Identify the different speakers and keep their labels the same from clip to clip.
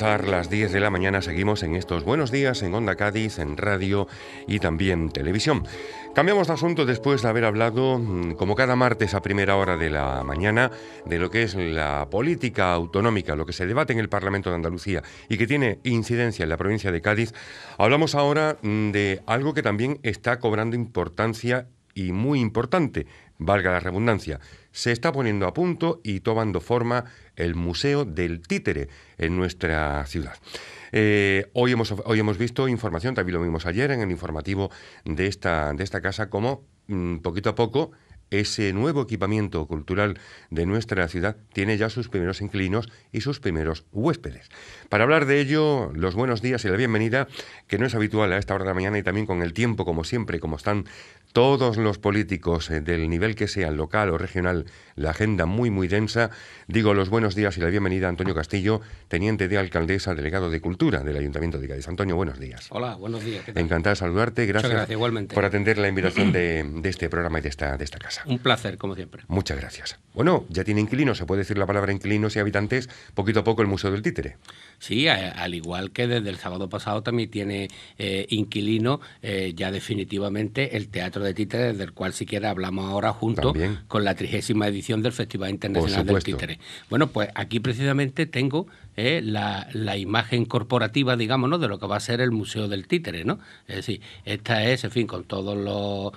Speaker 1: las 10 de la mañana seguimos en estos buenos días en Onda Cádiz, en radio y también televisión. Cambiamos de asunto después de haber hablado, mm, como cada martes a primera hora de la mañana, de lo que es la política autonómica, lo que se debate en el Parlamento de Andalucía y que tiene incidencia en la provincia de Cádiz. Hablamos ahora mm, de algo que también está cobrando importancia y muy importante, valga la redundancia, se está poniendo a punto y tomando forma el Museo del Títere en nuestra ciudad. Eh, hoy, hemos, hoy hemos visto información, también lo vimos ayer en el informativo de esta, de esta casa, como mm, poquito a poco ese nuevo equipamiento cultural de nuestra ciudad tiene ya sus primeros inquilinos y sus primeros huéspedes. Para hablar de ello, los buenos días y la bienvenida, que no es habitual a esta hora de la mañana y también con el tiempo, como siempre, como están todos los políticos eh, del nivel que sea local o regional, la agenda muy, muy densa. Digo los buenos días y la bienvenida a Antonio Castillo, teniente de alcaldesa, delegado de Cultura del Ayuntamiento de Cádiz. Antonio, buenos días. Hola, buenos días. Encantado de saludarte. Gracias, por atender la invitación de, de este programa y de esta, de esta casa.
Speaker 2: Un placer, como siempre.
Speaker 1: Muchas gracias. Bueno, ya tiene inquilino, se puede decir la palabra inquilinos y habitantes, poquito a poco el Museo del Títere.
Speaker 2: Sí, al igual que desde el sábado pasado también tiene eh, inquilino eh, ya definitivamente el Teatro de Títere, del cual siquiera hablamos ahora junto con la trigésima edición del Festival Internacional del Títere. Bueno, pues aquí precisamente tengo ¿eh? la, la, imagen corporativa, digamos, de lo que va a ser el Museo del Títere, ¿no? Es decir, esta es, en fin, con todos los,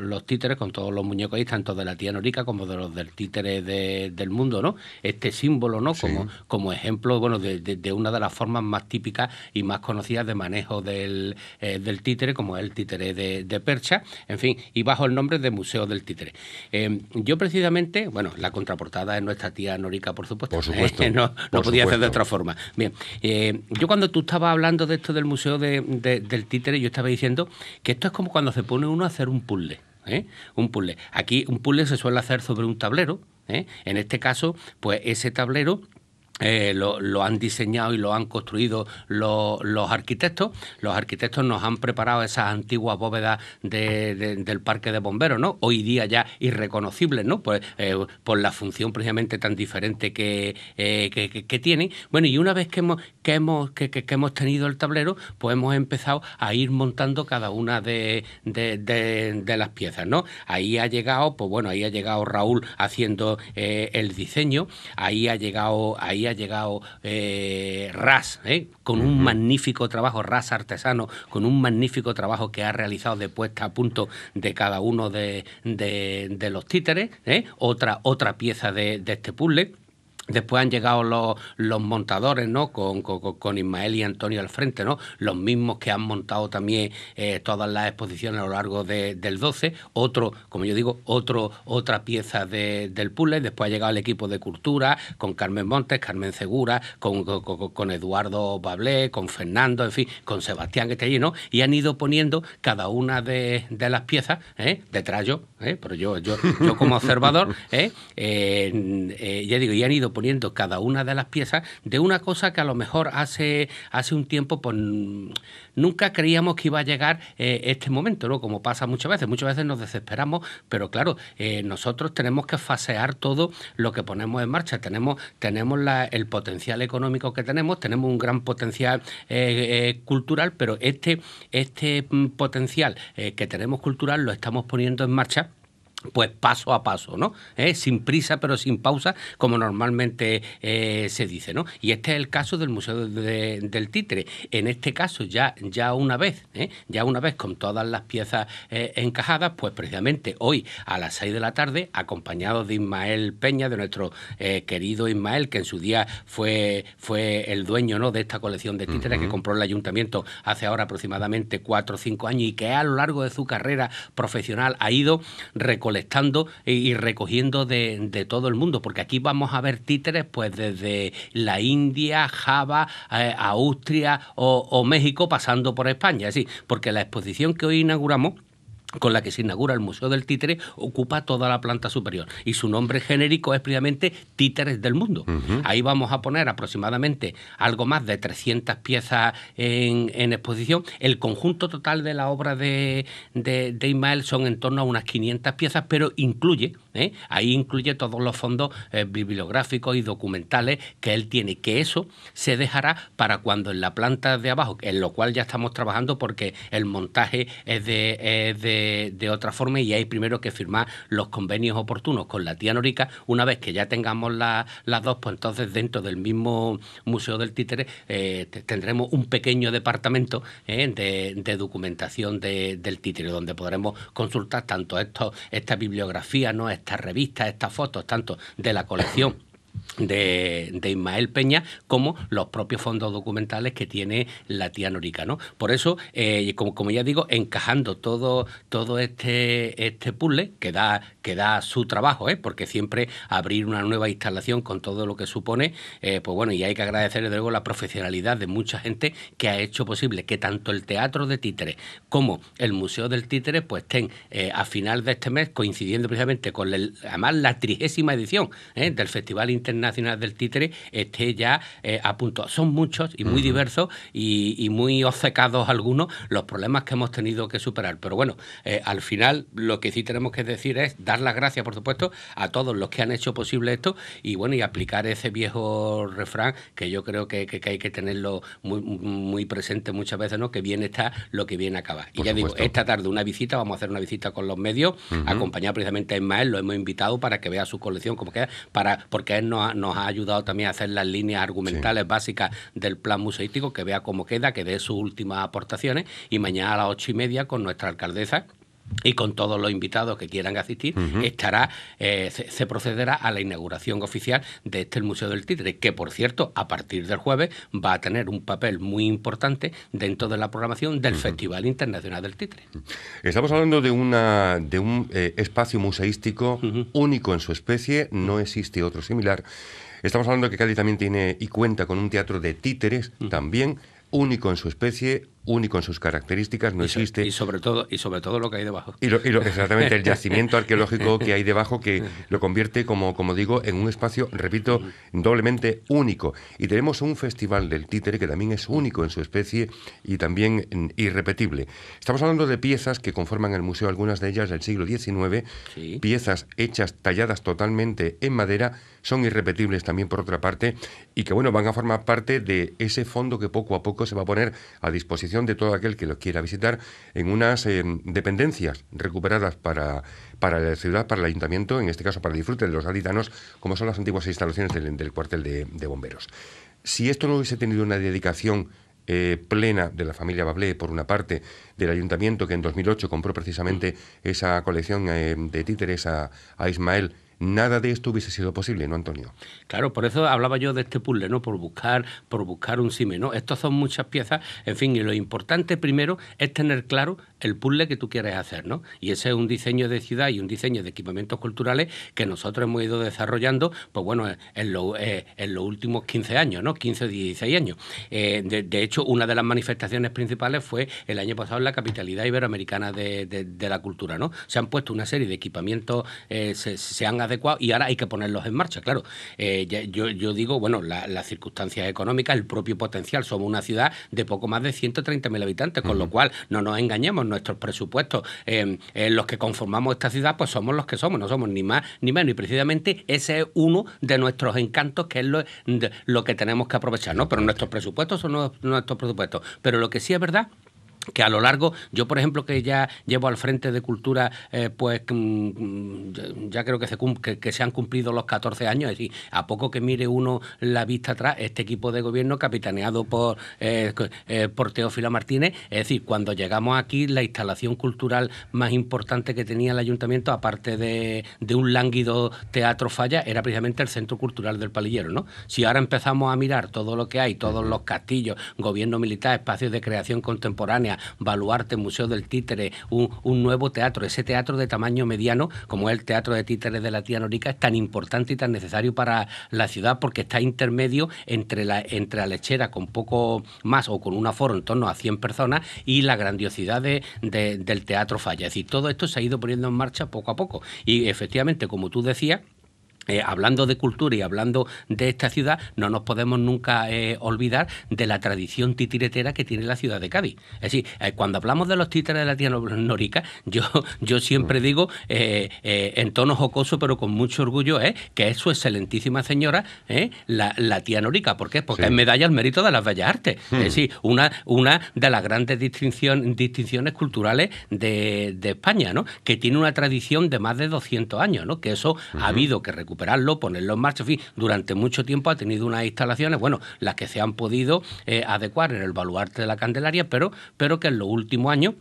Speaker 2: los, títeres, con todos los muñecos ahí, tanto de la tía Norica como de los del títere del mundo, ¿no? Este símbolo, ¿no? Como, como ejemplo, bueno, de, de, una de las formas más típicas y más conocidas de manejo del, eh, títere, como es el títere de, percha, en fin, y bajo el nombre de Museo del Títere. Em, yo precisamente, bueno, la contraportada es nuestra tía Norica, por supuesto. Por supuesto. no, no podía hacer otra forma. Bien, eh, yo cuando tú estabas hablando de esto del Museo de, del Títere, yo estaba diciendo que esto es como cuando se pone uno a hacer un puzzle. ¿eh? Un puzzle. Aquí un puzzle se suele hacer sobre un tablero. ¿eh? En este caso, pues ese tablero eh, lo, han diseñado y lo han construido los, arquitectos. Los arquitectos nos han preparado esas antiguas bóvedas del parque de bomberos, ¿no? Hoy día ya irreconocibles, ¿no? Pues, eh, por la función precisamente tan diferente eh, que, que, que, tienen. Bueno, y una vez que hemos, que hemos, tenido el tablero, pues hemos empezado a ir montando cada una de, las piezas, Ahí ha llegado, pues bueno, ahí ha llegado Raúl haciendo eh, el diseño, ahí ha llegado, ahí ha llegado eh, Ras, ¿eh? con un magnífico trabajo, Ras Artesano, con un magnífico trabajo que ha realizado de puesta a punto de cada uno de, los títeres, otra, otra pieza de este puzzle. Después han llegado los, montadores, ¿no? Con, con, Ismael y Antonio al frente, ¿no? Los mismos que han montado también eh, todas las exposiciones a lo largo de, del 12. Otro, como yo digo, otro, otra pieza del puzzle. Después ha llegado el equipo de cultura con Carmen Montes, Carmen Segura, con, con Eduardo Bablé, con Fernando, en fin, con Sebastián que ¿no? Y han ido poniendo cada una de, las piezas, ¿eh? Detrás yo, ¿eh? pero yo, yo, yo, como observador, ¿eh? Eh, ya digo, y han ido poniendo cada una de las piezas de una cosa que a lo mejor hace, hace un tiempo pues, nunca creíamos que iba a llegar este momento, ¿no? como pasa muchas veces, muchas veces nos desesperamos, pero claro, nosotros tenemos que fasear todo lo que ponemos en marcha, tenemos, tenemos el potencial económico que tenemos, tenemos un gran potencial cultural, pero este, este mm, potencial que tenemos cultural lo estamos poniendo en marcha pues paso a paso, ¿no? Eh, sin prisa pero sin pausa, como normalmente eh, se dice, ¿no? Y este es el caso del Museo del Títere. En este caso, ya, ya una vez, ¿eh? ya una vez con todas las piezas encajadas, pues precisamente hoy a las 6 de la tarde, acompañado de Ismael Peña, de nuestro querido Ismael, que en su día fue, fue el dueño ¿no? de esta colección de títeres que compró el ayuntamiento hace ahora aproximadamente cuatro o cinco años y que a lo largo de su carrera profesional ha ido recolectando estando y recogiendo de, todo el mundo, porque aquí vamos a ver títeres pues desde la India, Java, eh, Austria o, o México pasando por España, es porque la exposición que hoy inauguramos con la que se inaugura el Museo del Títere, ocupa toda la planta superior. Y su nombre genérico es previamente Títeres del Mundo. Ahí vamos a poner aproximadamente algo más de 300 piezas en, exposición. El conjunto total de la obra de, de, Ismael son en torno a unas 500 piezas, pero incluye, ¿eh? ahí incluye todos los fondos eh, bibliográficos y documentales que él tiene, que eso se dejará para cuando en la planta de abajo, en lo cual ya estamos trabajando porque el montaje es de de, otra forma y hay primero que firmar los convenios oportunos con la tía Norica. Una vez que ya tengamos las dos, pues entonces dentro del mismo Museo del Títere eh, tendremos un pequeño departamento eh, de, documentación del títere, donde podremos consultar tanto esto, esta bibliografía, ¿no? estas revistas, estas fotos, tanto de la colección de, Ismael Peña como los propios fondos documentales que tiene la tía Norica. ¿no? Por eso, eh, como, como, ya digo, encajando todo, todo este, este puzzle que da, que da su trabajo, ¿eh? porque siempre abrir una nueva instalación con todo lo que supone, eh, pues bueno, y hay que agradecer desde luego la profesionalidad de mucha gente que ha hecho posible que tanto el Teatro de Títeres como el Museo del Títeres pues estén eh, a final de este mes coincidiendo precisamente con además la trigésima edición ¿eh? del Festival Internacional del Títere esté ya a punto. Son muchos y muy diversos y, y, muy obcecados algunos los problemas que hemos tenido que superar, pero bueno, al final lo que sí tenemos que decir es dar las gracias, por supuesto, a todos los que han hecho posible esto y bueno, y aplicar ese viejo refrán que yo creo que, hay que tenerlo muy, muy presente muchas veces, ¿no? Que bien está lo que viene acaba. Y ya digo, esta tarde una visita, vamos a hacer una visita con los medios, acompañar precisamente a Ismael, lo hemos invitado para que vea su colección como queda, para, porque él nos ha, ayudado también a hacer las líneas argumentales básicas del plan museístico, que vea cómo queda, que dé sus últimas aportaciones y mañana a las ocho y media con nuestra alcaldesa y con todos los invitados que quieran asistir, estará, eh, se, procederá a la inauguración oficial de este el Museo del Títere, que por cierto, a partir del jueves va a tener un papel muy importante dentro de la programación del Festival Internacional del Títere.
Speaker 1: Estamos hablando de, una, de un eh, espacio museístico único en su especie, no existe otro similar. Estamos hablando de que Cádiz también tiene y cuenta con un teatro de títeres, también único en su especie, único en sus características, no existe. Y sobre,
Speaker 2: todo, y sobre todo lo que hay debajo. Y, exactamente, el yacimiento arqueológico que hay debajo que
Speaker 1: lo convierte, como, como digo, en un espacio, repito, doblemente único. Y tenemos un festival del títere que también es único en su especie y también mm, irrepetible. Estamos hablando de piezas que conforman el museo, algunas de ellas del siglo XIX, piezas hechas, talladas totalmente en madera, son irrepetibles también por otra parte, y que bueno, van a formar parte de ese fondo que poco a poco se va a poner a disposición de todo aquel que los quiera visitar en unas eh, dependencias recuperadas para, para la ciudad, para el ayuntamiento, en este caso para el disfrute de los gaditanos, como son las antiguas instalaciones del, cuartel de, bomberos. Si esto no hubiese tenido una dedicación eh, plena de la familia Bablé, por una parte, del ayuntamiento que en 2008 compró precisamente mm. esa colección eh, de títeres a, a Ismael, nada de esto hubiese sido posible, ¿no, Antonio?
Speaker 2: Claro, por eso hablaba yo de este puzzle, ¿no? Por buscar, por buscar un cime, ¿no? son muchas piezas, en fin, y lo importante primero es tener claro el puzzle que tú quieres hacer, ¿no? Y ese es un diseño de ciudad y un diseño de equipamientos culturales que nosotros hemos ido desarrollando, pues bueno, en, eh, los últimos 15 años, ¿no? 15, 16 años. Eh, de, hecho, una de las manifestaciones principales fue el año pasado en la capitalidad iberoamericana de, la cultura, ¿no? Se han puesto una serie de equipamientos, eh, se, se han y ahora hay que ponerlos en marcha, claro. Eh, yo, digo, bueno, la, las circunstancias económicas, el propio potencial. Somos una ciudad de poco más de 130.000 habitantes, con lo cual no nos engañemos, nuestros presupuestos, em, los que conformamos esta ciudad, pues somos los que somos, no somos ni más ni menos. Y precisamente ese es uno de nuestros encantos, que es lo, lo que tenemos que aprovechar, ¿no? Pero nuestros presupuestos son nuestros presupuestos. Pero lo que sí es verdad que a lo largo, yo por ejemplo que ya llevo al frente de cultura, eh, pues mm, mm, ya creo que se, que, se han cumplido los 14 años, es decir, a poco que mire uno la vista atrás, este equipo de gobierno capitaneado por, eh, eh, Teófilo por Martínez, es decir, cuando llegamos aquí, la instalación cultural más importante que tenía el ayuntamiento, aparte de, de un lánguido teatro falla, era precisamente el Centro Cultural del Palillero, ¿no? Si ahora empezamos a mirar todo lo que hay, todos los castillos, gobierno militar, espacios de creación contemporánea, ...Valuarte, Baluarte, Museo del Títere, un, nuevo teatro, ese teatro de tamaño mediano, como es el Teatro de Títeres de la Tía Norica, es tan importante y tan necesario para la ciudad porque está intermedio entre la, lechera con poco más o con un aforo en torno a 100 personas y la grandiosidad del Teatro Falla. Es decir, todo esto se ha ido poniendo en marcha poco a poco. Y efectivamente, como tú decías, eh, hablando de cultura y hablando de esta ciudad, no nos podemos nunca eh, olvidar de la tradición titiretera que tiene la ciudad de Cádiz. Es decir, eh, cuando hablamos de los títeres de la tía norica, yo, yo siempre digo en tono jocoso, pero con mucho orgullo, que es su excelentísima señora, la, tía norica. porque Porque es medalla al mérito de las bellas artes. Es hmm. decir, una, una de las grandes distinciones culturales de, España, ¿no? que tiene una tradición de más de 200 años, ¿no? que eso ha habido que recuperar recuperarlo, ponerlo en marcha. En fin, durante mucho tiempo ha tenido unas instalaciones, bueno, las que se han podido eh, adecuar en el baluarte de la Candelaria, pero, pero que en los últimos años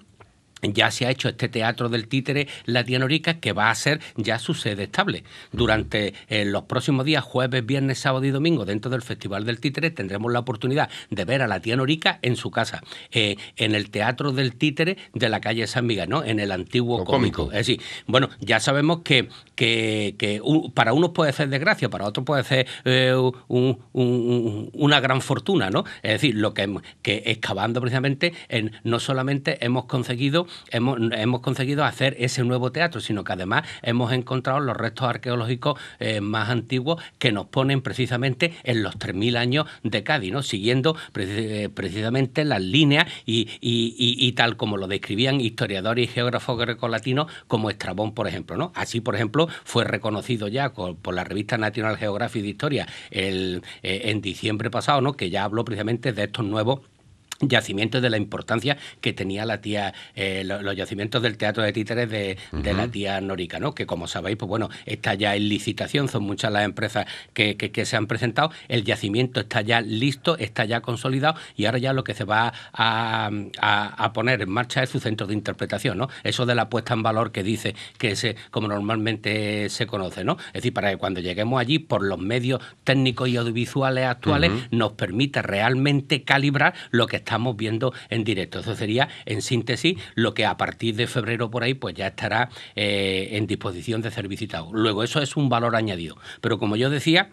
Speaker 2: ya se ha hecho este teatro del títere la Norica, que va a ser ya su sede estable. Durante eh, los próximos días, jueves, viernes, sábado y domingo, dentro del Festival del Títere, tendremos la oportunidad de ver a la tía Norica en su casa, eh, en el Teatro del Títere de la calle San Miguel, ¿no? en el antiguo cómico. Es decir, bueno, ya sabemos que, que, para unos puede ser desgracia, para otros puede ser eh, una gran fortuna. ¿no? Es decir, lo que, que excavando precisamente, en, no solamente hemos conseguido hemos, conseguido hacer ese nuevo teatro, sino que además hemos encontrado los restos arqueológicos eh, más antiguos que nos ponen precisamente en los 3.000 años de Cádiz, ¿no? siguiendo eh, precisamente las líneas y, tal como lo describían historiadores y geógrafos grecolatinos como Estrabón, por ejemplo. ¿no? Así, por ejemplo, fue reconocido ya por la revista National Geographic de Historia el, eh, en diciembre pasado, ¿no? que ya habló precisamente de estos nuevos yacimientos de la importancia que tenía la tía, eh, los, yacimientos del Teatro de Títeres de, la tía Norica, ¿no? Que como sabéis, pues bueno, está ya en licitación, son muchas las empresas que, se han presentado, el yacimiento está ya listo, está ya consolidado y ahora ya lo que se va a, a, poner en marcha es su centro de interpretación, ¿no? Eso de la puesta en valor que dice que es como normalmente se conoce, ¿no? Es decir, para que cuando lleguemos allí, por los medios técnicos y audiovisuales actuales, nos permita realmente calibrar lo que estamos viendo en directo. Eso sería, en síntesis, lo que a partir de febrero por ahí pues ya estará eh, en disposición de ser visitado. Luego, eso es un valor añadido. Pero como yo decía,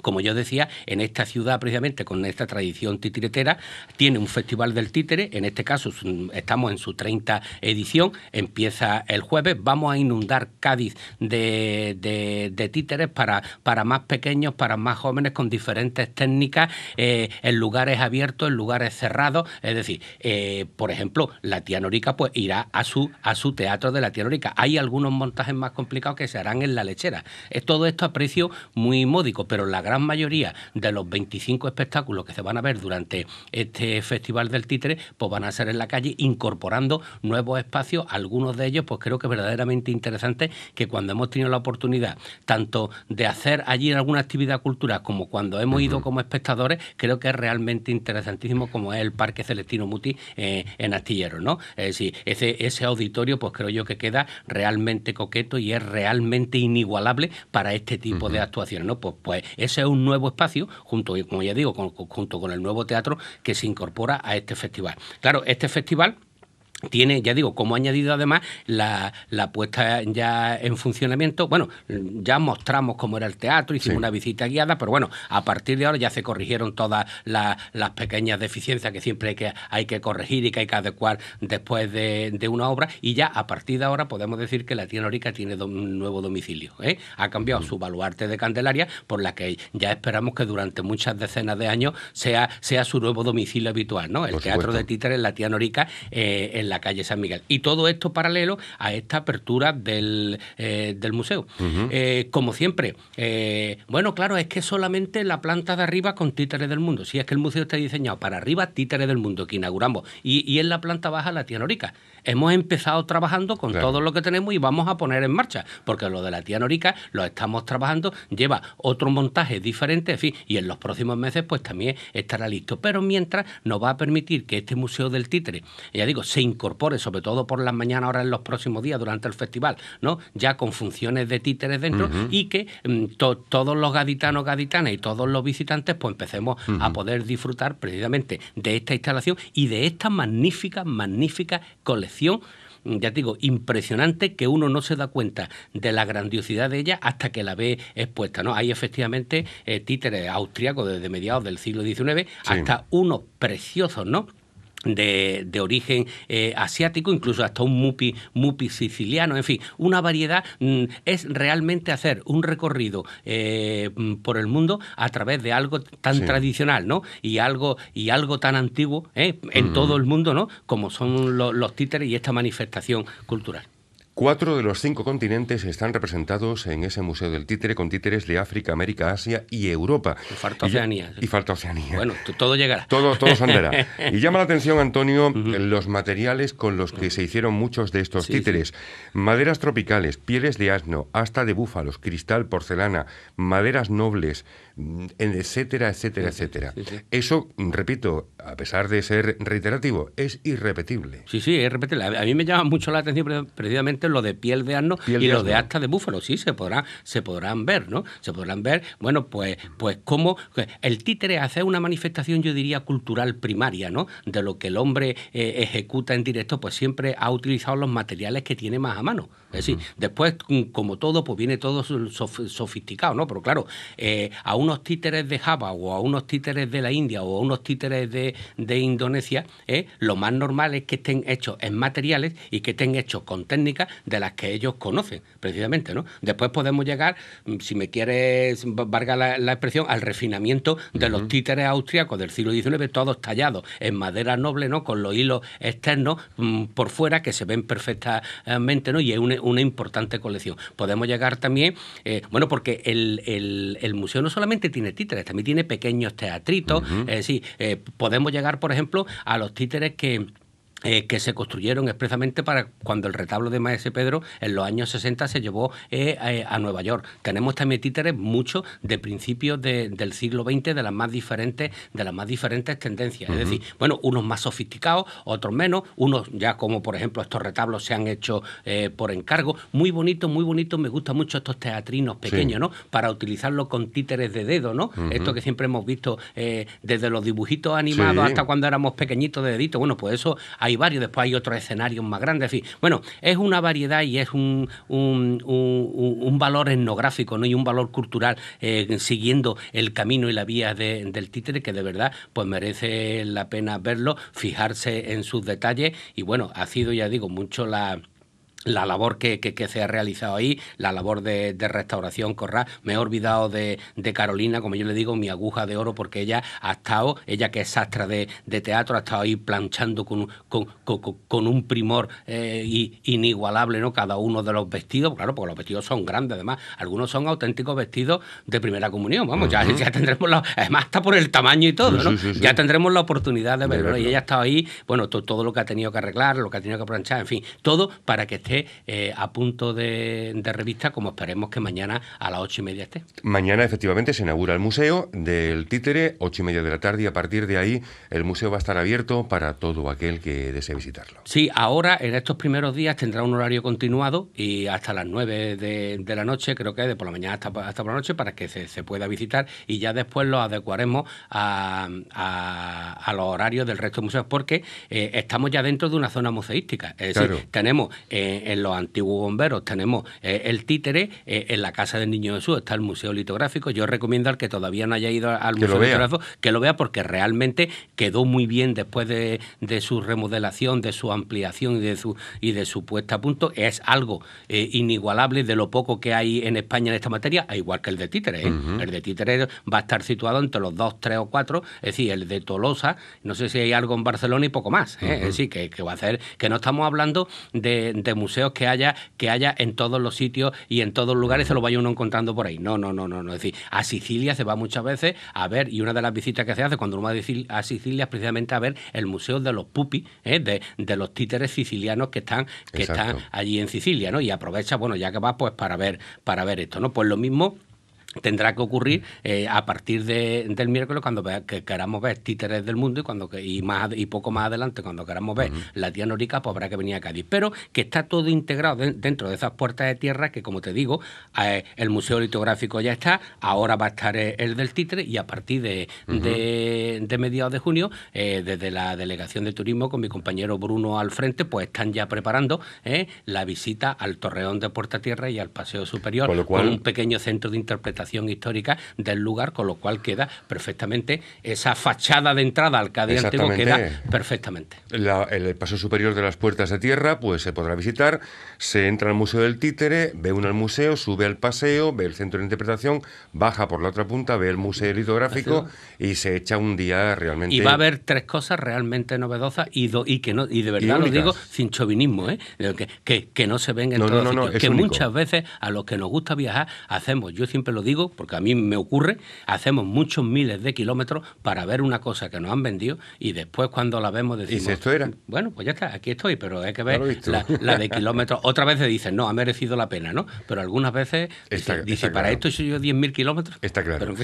Speaker 2: como yo decía, en esta ciudad precisamente con esta tradición titiretera, tiene un festival del títere, en este caso estamos en su 30 edición, empieza el jueves, vamos a inundar Cádiz de, de, títeres para, para más pequeños, para más jóvenes, con diferentes técnicas, en eh, lugares abiertos, en lugares cerrados, es decir, eh, por ejemplo, la tía Norica pues irá a su, a su teatro de la tía Norica. Hay algunos montajes más complicados que se harán en la lechera. Es eh, todo esto a precio muy módico, pero la gran mayoría de los 25 espectáculos que se van a ver durante este Festival del Titre, pues van a ser en la calle incorporando nuevos espacios, algunos de ellos pues creo que verdaderamente interesante que cuando hemos tenido la oportunidad tanto de hacer allí alguna actividad cultural como cuando hemos ido como espectadores, creo que es realmente interesantísimo como es el Parque Celestino Muti eh, en Astillero, ¿no? Es decir, ese, ese auditorio pues creo yo que queda realmente coqueto y es realmente inigualable para este tipo de actuaciones, ¿no? Pues, pues ese es un nuevo espacio, junto, como ya digo, junto con el nuevo teatro que se incorpora a este festival. Claro, este festival tiene, ya digo, como añadido además la, puesta ya en funcionamiento. Bueno, ya mostramos cómo era el teatro, hicimos una visita guiada, pero bueno, a partir de ahora ya se corrigieron todas las pequeñas deficiencias que siempre hay que, hay que corregir y que hay que adecuar después de, una obra. Y ya a partir de ahora podemos decir que la Tía Norica tiene un nuevo domicilio. ¿eh? Ha cambiado su baluarte de Candelaria, por la que ya esperamos que durante muchas decenas de años sea, sea su nuevo domicilio habitual, ¿no? El Teatro de Títeres, la Tía Norica, eh, la calle San Miguel. Y todo esto paralelo a esta apertura del, eh, museo. Eh, como siempre, eh, bueno, claro, es que solamente la planta de arriba con títeres del mundo. Si es que el museo está diseñado para arriba, títeres del mundo, que inauguramos. Y, y en la planta baja, la tianorica hemos empezado trabajando con todo lo que tenemos y vamos a poner en marcha, porque lo de la tía Norica lo estamos trabajando, lleva otro montaje diferente, en y en los próximos meses pues también estará listo. Pero mientras nos va a permitir que este Museo del Títere, ya digo, se incorpore, sobre todo por las mañanas ahora en los próximos días durante el festival, ¿no? Ya con funciones de títeres dentro y que mm, todos los gaditanos, gaditanas y todos los visitantes pues empecemos a poder disfrutar precisamente de esta instalación y de esta magnífica, magnífica colección Mm, ya digo, impresionante que uno no se da cuenta de la grandiosidad de ella hasta que la ve expuesta. ¿no? Hay efectivamente eh, títeres austriacos desde mediados del siglo XIX hasta unos preciosos, ¿no? de, de, origen eh, asiático, incluso hasta un mupi, mupi siciliano, en fin, una variedad mm, es realmente hacer un recorrido eh, mm, por el mundo a través de algo tan tradicional, ¿no? Y algo, y algo tan antiguo ¿eh? en todo el mundo, ¿no? Como son los títeres y esta manifestación cultural.
Speaker 1: Cuatro de los cinco continentes están representados en ese Museo del Títere con títeres de África, América, Asia y Europa. Y falta Oceanía. Y, Oceanía.
Speaker 2: Bueno, todo llegará. Todo, todo y
Speaker 1: llama la atención, Antonio, los materiales con los que se hicieron muchos de estos títeres. Maderas tropicales, pieles de asno, hasta de búfalos, cristal, porcelana, maderas nobles, etcétera, etcétera, etcétera. Eso, repito, a pesar de ser reiterativo, es irrepetible. Sí, sí, es irrepetible. A mí me llama mucho la atención precisamente lo de piel de arno
Speaker 2: y lo de asta de búfalo. Sí, se podrán, se podrán ver, ¿no? Se podrán ver, bueno, pues, pues cómo el títere hace una manifestación, yo diría, cultural primaria, ¿no? De lo que el hombre eh, ejecuta en directo, pues siempre ha utilizado los materiales que tiene más a mano. Es decir, después, mm, como todo, pues viene todo sofisticado, ¿no? Pero claro, eh, a unos títeres de Java o a unos títeres de la India o a unos títeres de, Indonesia, eh, lo más normal es que estén hechos en materiales y que estén hechos con técnicas de las que ellos conocen, precisamente, ¿no? Después podemos llegar, mm, si me quieres, mm, varga la, expresión, al refinamiento de los títeres austriacos del siglo XIX, todos tallados en madera noble, ¿no? Con los hilos externos por fuera que se ven perfectamente, ¿no? Y es un una importante colección. Podemos llegar también, eh, bueno, porque el, museo no solamente tiene títeres, también tiene pequeños teatritos, es decir, eh, podemos llegar, por ejemplo, a los títeres que eh, que se construyeron expresamente para cuando el retablo de Maese Pedro en los años 60 se llevó eh, eh, a Nueva York. Tenemos también títeres muchos de principios del siglo XX de las más diferentes, de las más diferentes tendencias. Es decir, bueno, unos más sofisticados, otros menos, unos ya como por ejemplo estos retablos se han hecho por encargo. Muy bonito, muy bonito, me gustan mucho estos teatrinos pequeños, ¿no? Para utilizarlo con títeres de dedo, ¿no? Esto que siempre hemos visto desde los dibujitos animados hasta cuando éramos pequeñitos de dedito. Bueno, pues eso hay ...y varios, después hay otros escenarios más grandes, en fin, bueno, es una variedad y es un, un, valor etnográfico ¿no? y un valor cultural eh, siguiendo el camino y la vía del títere que de verdad pues merece la pena verlo, fijarse en sus detalles y bueno, ha sido ya digo mucho la la labor que, que, se ha realizado ahí, la labor de, restauración corra Me he olvidado de, de, Carolina, como yo le digo, mi aguja de oro, porque ella ha estado, ella que es sastra de, teatro, ha estado ahí planchando con, con, con, un primor eh, inigualable, ¿no? Cada uno de los vestidos, claro, porque los vestidos son grandes, además, algunos son auténticos vestidos de primera comunión, vamos, ya, ya, tendremos, la, además está por el tamaño y todo, ¿no? ya tendremos la oportunidad de verlo. Y ella ha estado ahí, bueno, todo lo que ha tenido que arreglar, lo que ha tenido que planchar, en fin, todo para que esté eh, a punto de, revista, como esperemos que mañana a las ocho y media esté.
Speaker 1: Mañana, efectivamente, se inaugura el Museo del Títere, ocho y media de la tarde, y a partir de ahí el museo va a estar abierto para todo aquel que desee visitarlo.
Speaker 2: Sí, ahora, en estos primeros días, tendrá un horario continuado y hasta las nueve de, la noche, creo que de por la mañana hasta, por la noche, para que se, pueda visitar y ya después lo adecuaremos a, los horarios del resto de museos, porque eh, estamos ya dentro de una zona museística. Es decir, tenemos eh, en, los antiguos bomberos. Tenemos eh, el títere eh, en la Casa del Niño de Jesús, está el Museo Litográfico. Yo recomiendo al que todavía no haya ido al Museo Litográfico que lo vea porque realmente quedó muy bien después de, su remodelación, de su ampliación y de su, y de su puesta a punto. Es algo eh, inigualable de lo poco que hay en España en esta materia, igual que el de títere. El de títere va a estar situado entre los dos, tres o cuatro, es decir, el de Tolosa, no sé si hay algo en Barcelona y poco más. Es decir, que, va a hacer, que no estamos hablando de, de museos que haya, que haya en todos los sitios y en todos los lugares se lo vaya uno encontrando por ahí. No, no, no, no, no. Es decir, a Sicilia se va muchas veces a ver, y una de las visitas que se hace cuando uno va a Sicilia es precisamente a ver el Museo de los Pupi, ¿eh? de, los títeres sicilianos que están, que están allí en Sicilia, ¿no? Y aprovecha, bueno, ya que va, pues para ver, para ver esto, ¿no? Pues lo mismo tendrá que ocurrir eh, a partir de, del miércoles cuando queramos ver títeres del mundo y cuando y más y poco más adelante cuando queramos ver la tía Norica pues habrá que venir a Cádiz pero que está todo integrado dentro de esas puertas de tierra que como te digo eh, el museo litográfico ya está ahora va a estar eh, el, del títere y a partir de, mediados de junio desde la delegación de turismo con mi compañero Bruno al frente pues están ya preparando la visita al torreón de Puerta Tierra y al Paseo Superior con un pequeño centro de interpretación histórica del lugar, con lo cual queda perfectamente esa fachada de entrada al Cádiz antiguo queda perfectamente.
Speaker 1: el paso superior de las puertas de tierra, pues se podrá visitar. Se entra al Museo del Títere, ve uno al museo, sube al paseo, ve el centro de interpretación, baja por la otra punta, ve el museo litográfico y se echa un día realmente. Y va a haber
Speaker 2: tres cosas realmente novedosas y, y que no, y de verdad lo digo sin chauvinismo, ¿eh? que, no se ven en todos no, sitios. que muchas veces a los que nos gusta viajar hacemos, yo siempre lo digo porque a mí me ocurre, hacemos muchos miles de kilómetros para ver una cosa que nos han vendido y después cuando la vemos decimos... Bueno, pues ya está, aquí estoy, pero hay que ver la, de kilómetros. Otras veces dicen, no, ha merecido la pena,
Speaker 1: ¿no? Pero algunas veces dice, para esto soy yo 10.000 kilómetros. Está claro.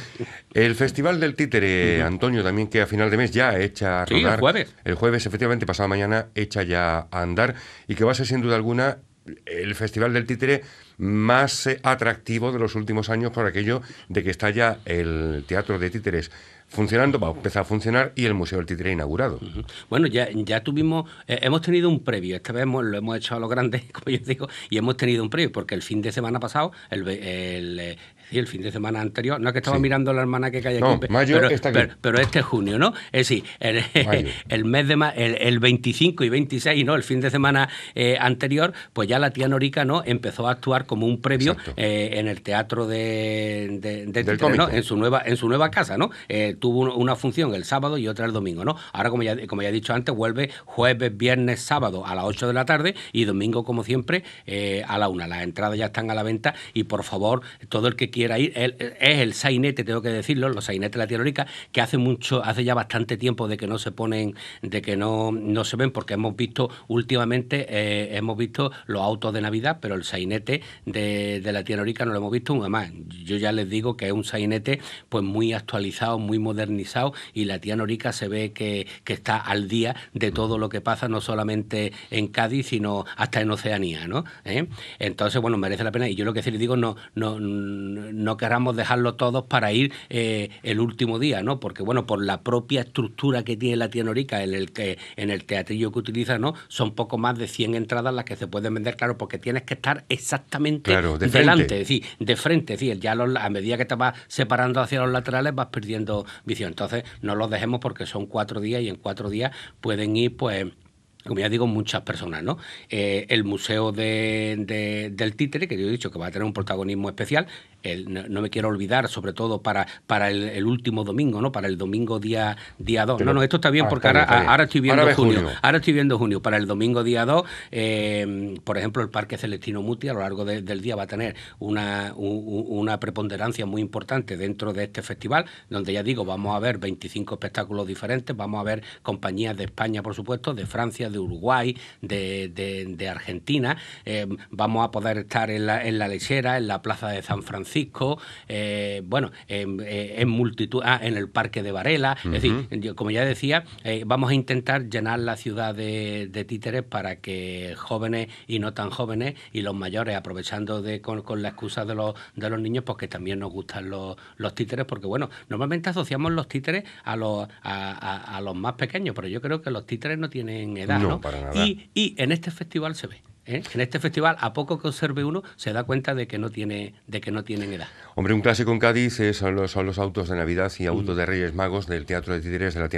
Speaker 1: El Festival del Títere, Antonio, también que a final de mes ya echa a rodar. Sí, el jueves. El jueves, efectivamente, pasado mañana, echa ya a andar y que va a ser sin duda alguna el Festival del Títere más eh, atractivo de los últimos años por aquello de que está ya el Teatro de Títeres funcionando, va a empezar a funcionar y el Museo del Títere inaugurado. Bueno, ya, ya
Speaker 2: tuvimos, eh, hemos tenido un previo, esta vez lo hemos hecho a lo grande, como yo digo, y hemos tenido un previo, porque el fin de semana pasado, el, eh, el fin de semana anterior, no es que estaba mirando la hermana que cae aquí, pero, Pero, este es junio, ¿no? Es decir, el, mes de el, el, 25 y 26, ¿no? El fin de semana eh, anterior, pues ya la tía Norica, ¿no? Empezó a actuar como un previo eh, en el teatro de, de, En su nueva, en su nueva casa, ¿no? Eh, tuvo una función el sábado y otra el domingo, ¿no? Ahora, como ya, como ya he dicho antes, vuelve jueves, viernes, sábado a las 8 de la tarde y domingo, como siempre, a la una. Las entradas ya están a la venta y por favor, todo el que quiera quiera ir. Es el sainete, tengo que decirlo, los sainetes de la que hace mucho, hace ya bastante tiempo de que no se ponen, de que no, no se ven, porque hemos visto últimamente, eh, hemos visto los autos de Navidad, pero el sainete de, la de Rica no lo hemos visto. Además, yo ya les digo que es un sainete pues muy actualizado, muy modernizado, y la Rica se ve que, está al día de todo lo que pasa, no solamente en Cádiz, sino hasta en Oceanía, ¿no? ¿Eh? Entonces, bueno, merece la pena. Y yo lo que sí les digo, no no queramos dejarlo todos para ir eh, el último día, ¿no? Porque, bueno, por la propia estructura que tiene la Tienorica en el, que, en el teatrillo que utiliza, ¿no? Son poco más de 100 entradas las que se pueden vender, claro, porque tienes que estar exactamente delante, es decir, de frente, es decir, ya a medida que te vas separando hacia los laterales vas perdiendo visión. Entonces, no los dejemos porque son cuatro días y en cuatro días pueden ir, pues como ya digo, muchas personas, ¿no? Eh, el Museo de, del Títere, que yo he dicho que va a tener un protagonismo especial, no, me quiero olvidar, sobre todo para, para el, último domingo, ¿no? Para el domingo día día 2. no, no, esto está bien ah, porque ahora, ahora, estoy viendo junio, Ahora estoy viendo junio. Para el domingo día 2, eh, por ejemplo, el Parque Celestino Muti a lo largo del día va a tener una, una preponderancia muy importante dentro de este festival, donde ya digo, vamos a ver 25 espectáculos diferentes, vamos a ver compañías de España, por supuesto, de Francia, de Uruguay, de, Argentina, eh, vamos a poder estar en la, en la lechera, en la Plaza de San Francisco Francisco, eh, bueno, eh, en, multitud, ah, en el Parque de Varela. Es decir, como ya decía, eh, vamos a intentar llenar la ciudad de, títeres para que jóvenes y no tan jóvenes y los mayores, aprovechando de, con, la excusa de los, de los niños, porque pues también nos gustan los, títeres, porque bueno, normalmente asociamos los títeres a los, a, los más pequeños, pero yo creo que los títeres no tienen edad. No, Y, y en este festival se ve. ¿eh? en este festival, a poco que observe uno, se da cuenta de que no, tiene, de que no tienen edad.
Speaker 1: Hombre, un clásico en Cádiz son, los, autos de Navidad y autos mm. de Reyes Magos del Teatro de Títeres de la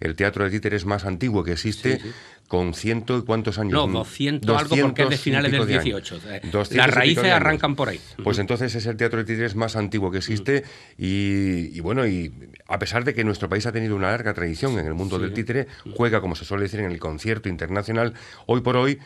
Speaker 1: el teatro de títeres más antiguo que existe, con ciento y cuántos años. No, 200, algo porque es de finales del 18. Eh, las raíces arrancan por ahí. Pues entonces es el teatro de títeres más antiguo que existe mm. y, bueno, y a pesar de que nuestro país ha tenido una larga tradición en el mundo del títere, mm. juega, como se suele decir, en el concierto internacional, hoy por hoy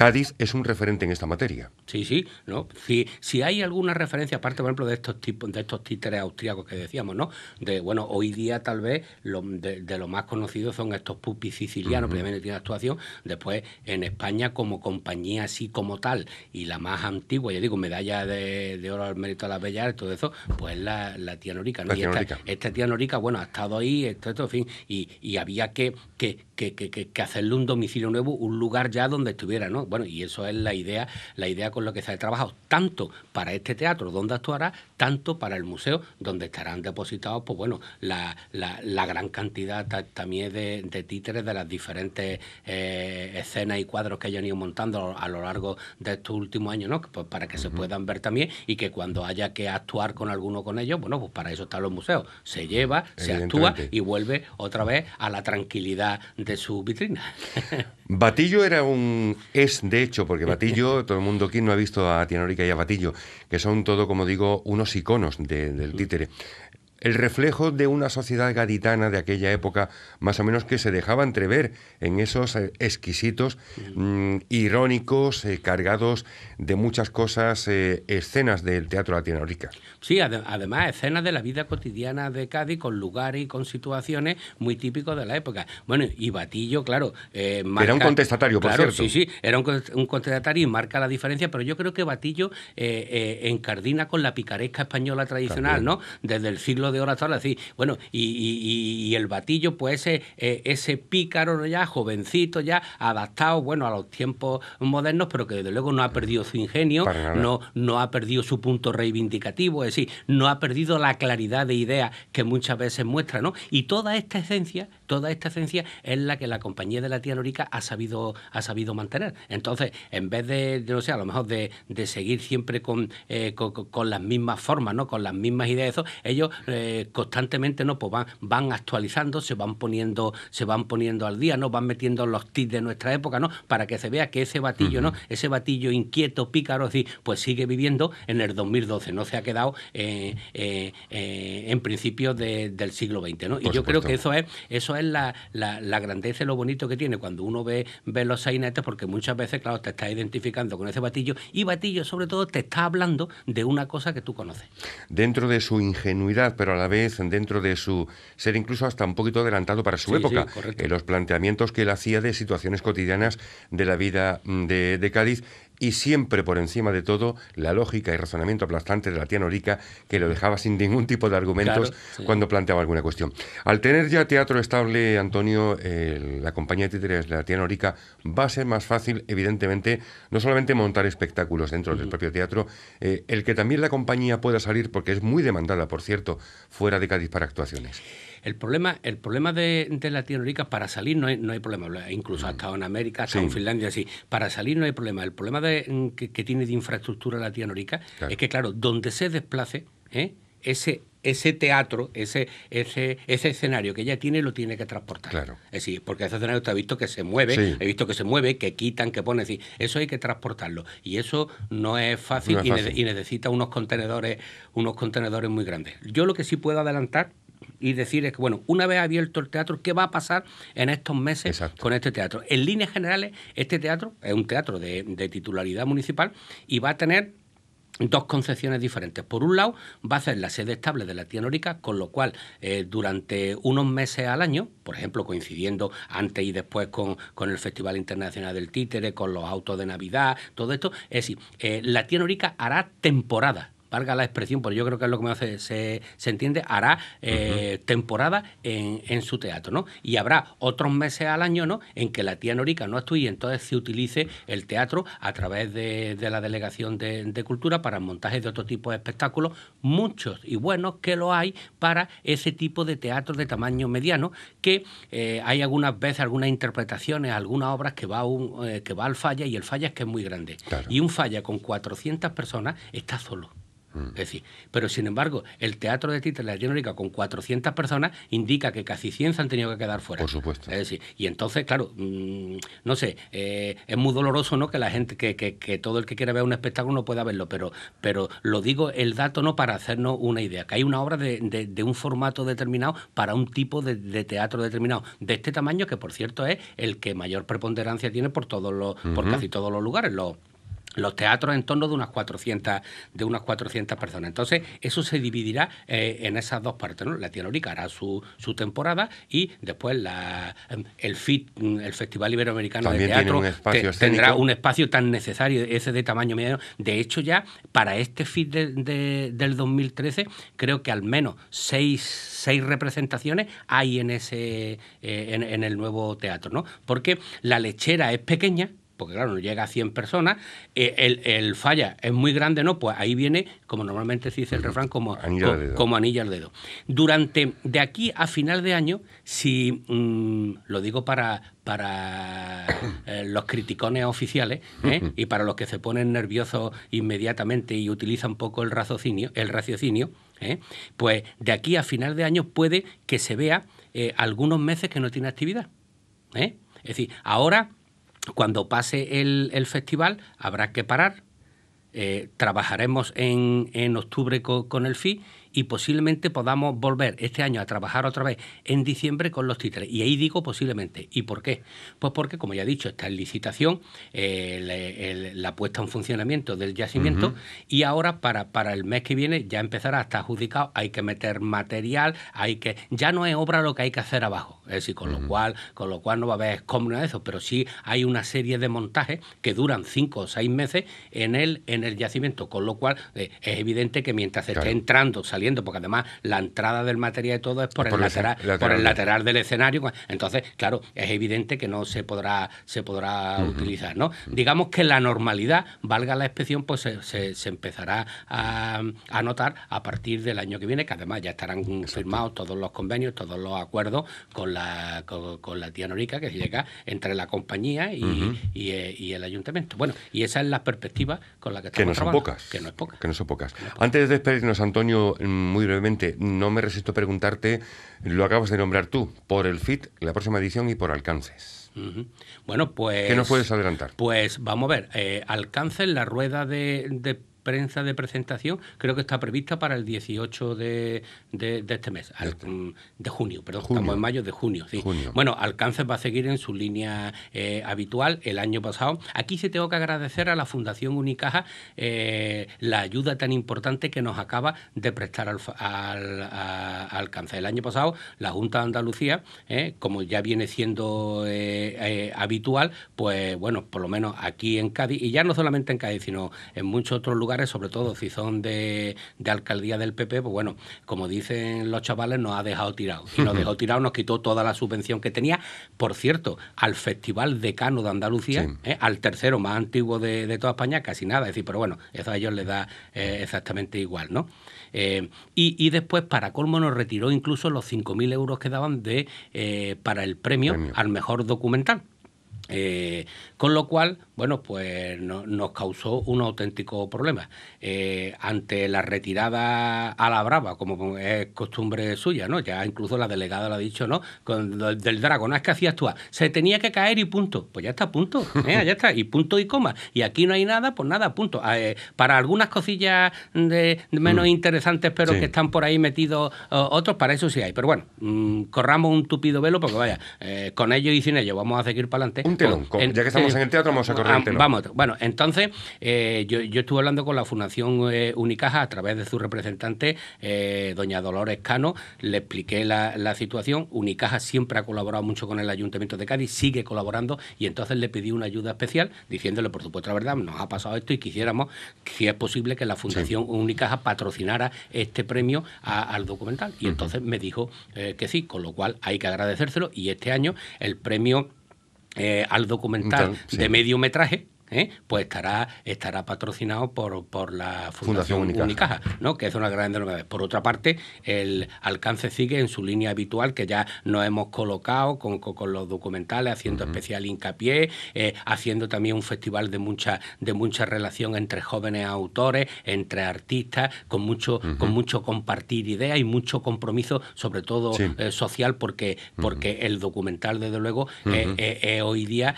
Speaker 1: Cádiz es un referente en esta materia.
Speaker 2: Sí, sí, ¿no? Si, si hay alguna referencia, aparte, por ejemplo, de estos tipos, de estos títeres austriacos que decíamos, ¿no? De, bueno, hoy día tal vez lo, de, lo más conocidos son estos pupis sicilianos, primero tiene actuación, después en España como compañía así como tal, y la más antigua, ya digo, medalla de, oro al mérito de las bellas todo eso, pues la, la tía Norica, ¿no? La tía Esta, tía Norica, bueno, ha estado ahí, esto, esto en fin, y, había que, que hacerle un domicilio nuevo, un lugar ya donde estuviera, ¿no? bueno, y eso es la idea, la idea con la que se ha trabajado, tanto para este teatro donde actuará, tanto para el museo donde estarán depositados, pues bueno, la, gran cantidad también de, títeres de las diferentes eh, escenas y cuadros que hayan ido montando a lo largo de estos últimos años, ¿no? Pues para que se puedan ver también y que cuando haya que actuar con alguno con ellos, bueno, pues para eso están los museos. Se lleva, se actúa y vuelve otra vez a la tranquilidad de su vitrina.
Speaker 1: Batillo era un de hecho, porque Batillo, todo el mundo aquí no ha visto a Tianórica y a Batillo, que son todo, como digo, unos iconos del títere el reflejo de una sociedad gaditana de aquella época, más o menos que se dejaba entrever en esos eh, exquisitos, mm, irónicos, eh, cargados de muchas cosas, eh, escenas del teatro latinoamericano.
Speaker 2: Sí, además escenas de la vida cotidiana de Cádiz con lugares y con situaciones muy típicos de la época. Bueno, y Batillo, claro. Eh, marca, era un contestatario, por cierto. Sí, sí, era un, contestatario y marca la diferencia, pero yo creo que Batillo encardina con la picaresca española tradicional, ¿no? Desde el siglo de oratoria, así bueno, y, el batillo, pues eh, ese, pícaro ya, jovencito ya, adaptado, bueno, a los tiempos modernos, pero que desde luego no ha perdido su ingenio, no, no ha perdido su punto reivindicativo, es decir, no ha perdido la claridad de idea que muchas veces muestra, ¿no? Y toda esta esencia, toda esta esencia es la que la compañía de la tía Norica ha sabido, ha sabido mantener. Entonces, en vez de, no sé, a lo mejor de, seguir siempre con, eh, con, las mismas formas, ¿no? Con las mismas ideas, ellos eh, eh, constantemente no pues van, van actualizando, se van poniendo, se van poniendo al día, ¿no? Van metiendo los tips de nuestra época, ¿no? Para que se vea que ese batillo, ¿no? Ese batillo inquieto, pícaro, pues sigue viviendo en el 2012, no se ha quedado eh, eh, en principios de, del siglo XX, ¿no? y yo creo que eso es, eso es la, la, grandeza y lo bonito que tiene cuando uno ve, ve los sainetes, porque muchas veces, claro, te está identificando con ese batillo y batillo sobre todo te está hablando de una cosa que tú conoces.
Speaker 1: Dentro de su ingenuidad, pero a la vez dentro de su ser incluso hasta un poquito adelantado para su época. Eh, los planteamientos que él hacía de situaciones cotidianas de la vida mm, de, de Cádiz y siempre por encima de todo la lógica y razonamiento aplastante de la tía Norica que lo dejaba sin ningún tipo de argumentos cuando planteaba alguna cuestión. Al tener ya teatro estable, Antonio, eh, la compañía de títeres de la tía Norica va a ser más fácil, evidentemente, no solamente montar espectáculos dentro del propio teatro, eh, el que también la compañía pueda salir, porque es muy demandada, por cierto, fuera de Cádiz para actuaciones.
Speaker 2: El problema, el problema de, Latinoamérica, para salir no hay, no hay problema, incluso estado en América, hasta en Finlandia, sí, para salir no hay problema. El problema de, mm, que, tiene de infraestructura Latinoamérica es que, claro, donde se desplace, ¿eh? ese ese teatro, ese, ese, ese escenario que ella tiene, lo tiene que transportar. Claro. Es decir, porque ese escenario está visto que se mueve, he visto que se mueve, que quitan, que ponen, es eso hay que transportarlo. Y eso no es fácil, Y, y, necesita unos contenedores, unos contenedores muy grandes. Yo lo que sí puedo adelantar y decir es que, bueno, una vez abierto el teatro, ¿qué va a pasar en estos meses con este teatro? En líneas generales, este teatro es un teatro de, titularidad municipal y va a tener dos concepciones diferentes. Por un lado, va a ser la sede estable de la tía con lo cual eh, durante unos meses al año, por ejemplo, coincidiendo antes y después con, el Festival Internacional del Títere, con los autos de Navidad, todo esto, es decir, eh, la tía hará temporada valga la expresión, porque yo creo que es lo que me se, entiende, hará eh, temporada en, su teatro, ¿no? Y habrá otros meses al año, ¿no?, en que la tía Norica no actúe y entonces se utilice el teatro a través de, la Delegación de, Cultura para montajes de otro tipo de espectáculos, muchos y buenos que lo hay para ese tipo de teatro de tamaño mediano, que eh, hay algunas veces, algunas interpretaciones, algunas obras que va, un, eh, que va al falla y el falla es que es muy grande. Y un falla con 400 personas está solo. Mm. pero sin embargo, el teatro de de la Genérica con 400 personas indica que casi 100 se han tenido que quedar fuera. Por supuesto. Es decir, y entonces, claro, mm, no sé, eh, es muy doloroso ¿no? que la gente, que, que, todo el que quiera ver un espectáculo no pueda verlo, pero, pero lo digo el dato no para hacernos una idea, que hay una obra de, de, un formato determinado para un tipo de, teatro determinado, de este tamaño que por cierto es el que mayor preponderancia tiene por, todos los, por casi todos los lugares los teatros en torno de unas 400, de unas 400 personas. Entonces, eso se dividirá eh, en esas dos partes. ¿no? La Tianorica hará su, su temporada y después la, em, el FIT, mm, el Festival Iberoamericano de Teatro, tendrá un espacio tan necesario, ese de tamaño medio. De hecho, ya para este FIT de, del 2013, creo que al menos seis, seis representaciones hay en, ese, eh, en el nuevo teatro. ¿no? Porque la lechera es pequeña, porque claro, no llega a 100 personas, eh, el, el, falla es muy grande, ¿no? Pues ahí viene, como normalmente se dice el refrán, como anilla, Como anilla al dedo. Durante, de aquí a final de año, si mm, lo digo para, para eh, los criticones oficiales ¿eh? y para los que se ponen nerviosos inmediatamente y utilizan un poco el raciocinio, el raciocinio pues de aquí a final de año puede que se vea algunos meses que no tiene actividad. Es decir, ahora cuando pase el, el festival habrá que parar. Eh, trabajaremos en, en octubre con, con el FI y posiblemente podamos volver este año a trabajar otra vez en diciembre con los títulos. Y ahí digo posiblemente. ¿Y por qué? Pues porque, como ya he dicho, está en licitación la puesta en funcionamiento del yacimiento y ahora para, para el mes que viene ya empezará a estar adjudicado, hay que meter material, hay que ya no es obra lo que hay que hacer abajo, es decir, con lo cual con lo cual no va a haber escombros de eso, pero sí hay una serie de montajes que duran cinco o seis meses en el en el yacimiento, con lo cual eh, es evidente que mientras esté entrando, porque además la entrada del material y todo es por, el, lateral, por el lateral del escenario. Entonces, claro, es evidente que no se podrá, se podrá utilizar, ¿no? Digamos que la normalidad, valga la expresión, pues se, empezará a, notar a partir del año que viene, que además ya estarán firmados todos los convenios, todos los acuerdos con la, con, la tía Norica que llega entre la compañía y, eh, el ayuntamiento. Bueno, y esa es la perspectiva con la que estamos pocas, que no
Speaker 1: son pocas. Antes de despedirnos, Antonio, muy brevemente, no me resisto a preguntarte, lo acabas de nombrar tú, por el FIT, la próxima edición y por alcances.
Speaker 2: Bueno, pues... ¿Qué nos puedes adelantar? Pues vamos a ver, eh, alcances, la rueda de, de prensa de presentación creo que está prevista para el 18 de, de, este mes, mm, de junio, perdón, estamos en mayo, de junio, Bueno, alcance va a seguir en su línea eh, habitual el año pasado. Aquí se tengo que agradecer a la Fundación Unicaja eh, la ayuda tan importante que nos acaba de prestar al, al El año pasado la Junta de Andalucía, eh, como ya viene siendo habitual, pues bueno, por lo menos aquí en Cádiz, y ya no solamente en Cádiz, sino en muchos otros lugares, sobre todo Cizón de, de alcaldía del PP, pues bueno, como dicen los chavales, nos ha dejado tirado Y nos dejó tirado nos quitó toda la subvención que tenía, por cierto, al Festival Decano de Andalucía, ¿eh? al tercero más antiguo de, toda España, casi nada. Es decir, pero bueno, eso a ellos les da eh, exactamente igual, ¿no? Eh, y, después, para colmo, nos retiró incluso los 5.000 euros que daban de, para el premio, premio, al mejor documental. con lo cual, bueno, pues nos causó un auténtico problema. Eh, ante la retirada a la brava, como es costumbre suya, ¿no? Ya incluso la delegada lo ha dicho, ¿no? Con del dragón, ah, es que hacía actuar. se tenía que caer y punto. Pues ya está, punto. ¿eh? Ya está, y punto y coma. Y aquí no hay nada, pues nada, punto. Ah, eh, para algunas cosillas de, menos mm. interesantes, pero que están por ahí metidos otros, para eso sí hay. Pero bueno, mm, corramos un tupido velo, porque vaya, con ellos y sin ellos vamos a seguir para adelante. Un telón, ya que estamos en el teatro, vamos a correr Ah, vamos, bueno, entonces eh, yo, estuve hablando con la Fundación eh, Unicaja a través de su representante, eh, doña Dolores Cano, le expliqué la, situación. Unicaja siempre ha colaborado mucho con el Ayuntamiento de Cádiz, sigue colaborando y entonces le pedí una ayuda especial diciéndole, por supuesto, la verdad, nos ha pasado esto y quisiéramos, si es posible, que la Fundación Unicaja patrocinara este premio al documental. Y entonces me dijo que sí, con lo cual hay que agradecérselo y este año el premio eh, al documental de medio metraje ¿eh? pues estará, estará patrocinado por, por la Fundación, Unicaja. ¿no? que es una gran novedad. Por otra parte, el alcance sigue en su línea habitual, que ya nos hemos colocado con, los documentales, haciendo especial hincapié, eh, haciendo también un festival de mucha, de mucha relación entre jóvenes autores, entre artistas, con mucho, con mucho compartir ideas y mucho compromiso, sobre todo eh, social, porque, porque el documental, desde luego, hoy día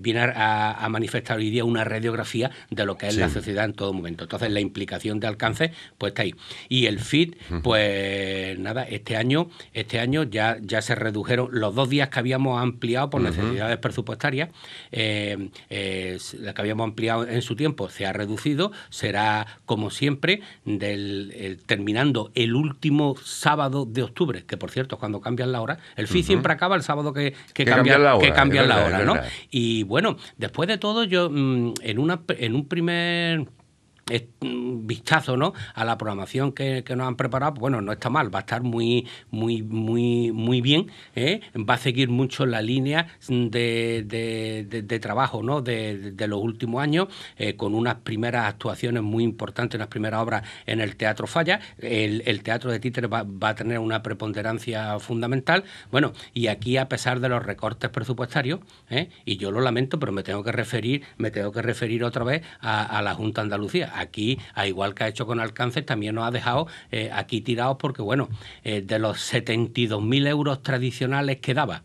Speaker 2: viene a, manifestar hoy una radiografía de lo que es la sociedad en todo momento. Entonces, la implicación de alcance, pues está ahí. Y el FIT, pues nada, este año, este año ya, ya se redujeron los dos días que habíamos ampliado por necesidades presupuestarias, eh, eh la que habíamos ampliado en su tiempo se ha reducido, será como siempre, del, terminando el último sábado de octubre, que por cierto, cuando cambian la hora, el FIT siempre acaba el sábado que, cambian la hora Y bueno, después de todo, yo en, una, en un primer vistazo ¿no? a la programación que, nos han preparado, pues bueno, no está mal, va a estar muy, muy, muy, muy bien, ¿eh? va a seguir mucho la línea de, de, trabajo ¿no? de, los últimos años, eh, con unas primeras actuaciones muy importantes, unas primeras obras en el Teatro Falla, el, Teatro de Títeres va, a tener una preponderancia fundamental, bueno, y aquí a pesar de los recortes presupuestarios, ¿eh? y yo lo lamento, pero me tengo que referir, me tengo que referir otra vez a, la Junta Andalucía, aquí, a igual que ha hecho con Alcance, también nos ha dejado eh, aquí tirados porque, bueno, eh, de los 72.000 euros tradicionales que daba,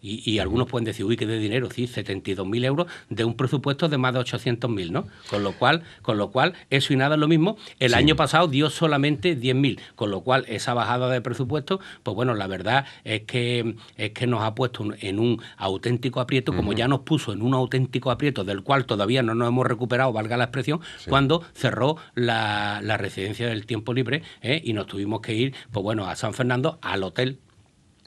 Speaker 2: y, algunos pueden decir, uy, qué de dinero, sí, 72.000 euros de un presupuesto de más de 800.000, ¿no? Con lo cual, con lo cual eso y nada es lo mismo. El año pasado dio solamente 10.000, con lo cual esa bajada de presupuesto, pues bueno, la verdad es que, es que nos ha puesto en un auténtico aprieto, como ya nos puso en un auténtico aprieto del cual todavía no nos hemos recuperado, valga la expresión, cuando cerró la, residencia del tiempo libre ¿eh? y nos tuvimos que ir, pues bueno, a San Fernando, al hotel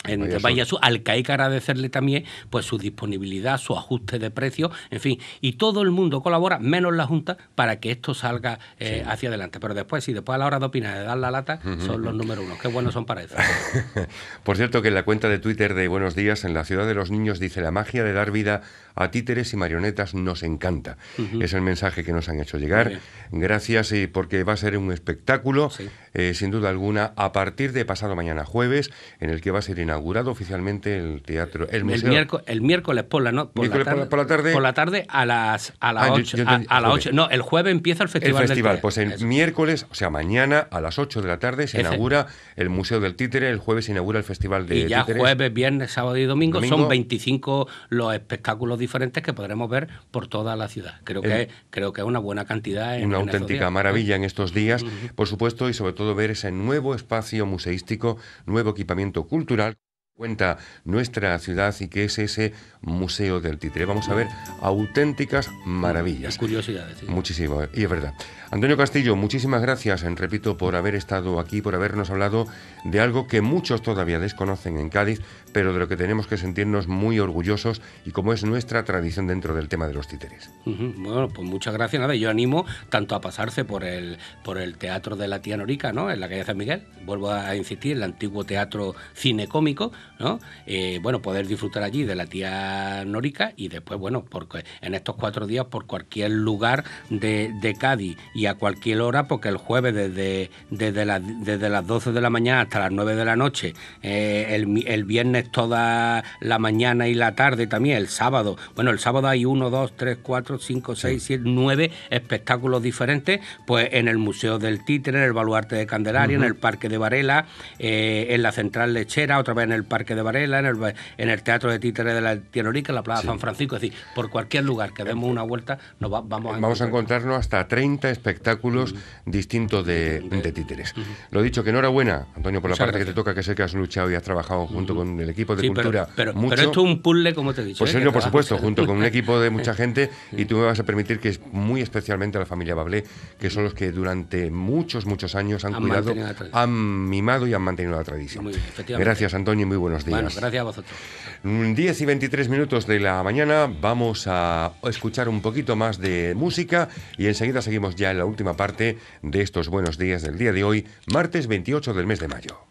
Speaker 2: en Vaya al que hay que agradecerle también pues su disponibilidad, su ajuste de precio, en fin, y todo el mundo colabora, menos la Junta, para que esto salga eh, hacia adelante. Pero después, sí, después a la hora de opinar, de dar la lata, son los número uno. Qué buenos son para eso.
Speaker 1: Por cierto, que en la cuenta de Twitter de Buenos Días, en la ciudad de los niños, dice la magia de dar vida a títeres y marionetas nos encanta. Es el mensaje que nos han hecho llegar. Gracias y eh, porque va a ser un espectáculo, eh, sin duda alguna, a partir de pasado mañana jueves, en el que va a ser inaugurado inaugurado oficialmente el teatro. El, miércoles,
Speaker 2: el miércoles por la, la tarde, por la tarde. a las, a No, el jueves empieza el festival. El festival, pues
Speaker 1: el miércoles, o sea, mañana a las 8 de la tarde se inaugura el Museo del Títere, el jueves se inaugura el Festival de y ya jueves,
Speaker 2: viernes, sábado y domingo, son 25 los espectáculos diferentes que podremos ver por toda la ciudad. Creo que, creo que es una buena cantidad. una auténtica maravilla
Speaker 1: en estos días, por supuesto, y sobre todo ver ese nuevo espacio museístico, nuevo equipamiento cultural cuenta nuestra ciudad y que es ese Museo del Títere. Vamos a ver auténticas maravillas. curiosidades. Muchísimo, ¿eh? y es verdad. Antonio Castillo, muchísimas gracias, repito, por haber estado aquí, por habernos hablado de algo que muchos todavía desconocen en Cádiz, pero de lo que tenemos que sentirnos muy orgullosos y como es nuestra tradición dentro del tema de los títeres.
Speaker 2: Bueno, pues muchas gracias. Nada, yo animo tanto a pasarse por el, por el Teatro de la Tía Norica, ¿no? En la calle San Miguel. Vuelvo a insistir, el antiguo teatro cinecómico, ¿no? Eh, bueno, poder disfrutar allí de la tía Nórica y después, bueno, porque en estos cuatro días por cualquier lugar de, Cádiz y a cualquier hora, porque el jueves desde, desde, las 12 de la mañana hasta las 9 de la noche, eh, el, viernes toda la mañana y la tarde también, el sábado, bueno, el sábado hay 1, 2, 3, 4, 5, 6, 7, 9 espectáculos diferentes, pues en el Museo del Títere, en el Baluarte de Candelaria, en el Parque de Varela, eh, en la Central Lechera, otra vez en el Parque de Varela, en el, en el Teatro de Títere de la Tierra Norica, en la Plaza San Francisco, es decir, por cualquier lugar que demos una vuelta
Speaker 1: nos vamos a Vamos a encontrarnos hasta 30 espectáculos distintos de, títeres. Lo dicho, que enhorabuena, Antonio, por la parte que te toca, que sé que has luchado y has trabajado junto con el equipo de cultura. Pero, esto es un puzzle, como te he dicho. Pues ¿eh? serio, por supuesto, junto con un equipo de mucha gente y tú me vas a permitir que es muy especialmente a la familia Bablé, que son los que durante muchos, muchos años han, cuidado, han mimado y han mantenido la tradición. gracias, Antonio, y muy buenos días. gracias a vosotros. 10 mm, y 23 minutos de la mañana vamos a escuchar un poquito más de música y enseguida seguimos ya en la última parte de estos buenos días del día de hoy, martes 28 del mes de mayo.